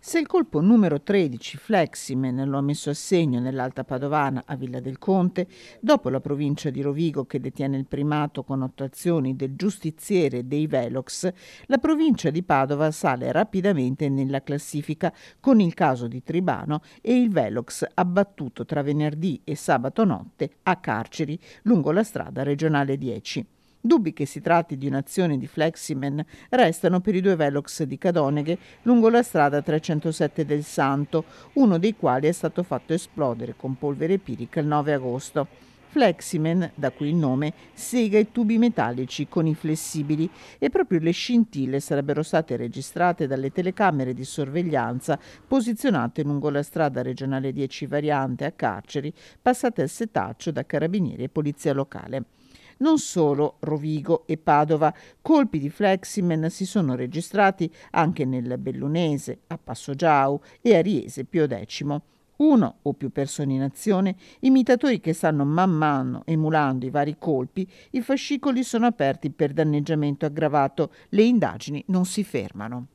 Se il colpo numero 13 Fleximen lo ha messo a segno nell'Alta Padovana a Villa del Conte, dopo la provincia di Rovigo che detiene il primato con otto azioni del giustiziere dei Velox, la provincia di Padova sale rapidamente nella classifica con il caso di Tribano e il Velox abbattuto tra venerdì e sabato notte a Carceri lungo la strada regionale 10. Dubbi che si tratti di un'azione di Fleximen restano per i due velox di Cadoneghe lungo la strada 307 del Santo, uno dei quali è stato fatto esplodere con polvere pirica il 9 agosto. Fleximen, da cui il nome, sega i tubi metallici con i flessibili e proprio le scintille sarebbero state registrate dalle telecamere di sorveglianza posizionate lungo la strada regionale 10 variante a Carceri, passate al setaccio da carabinieri e polizia locale non solo Rovigo e Padova. Colpi di Fleximen si sono registrati anche nel Bellunese, a Passo Giau e a Riese Pio X uno o più persone in azione, imitatori che stanno man mano emulando i vari colpi, i fascicoli sono aperti per danneggiamento aggravato, le indagini non si fermano.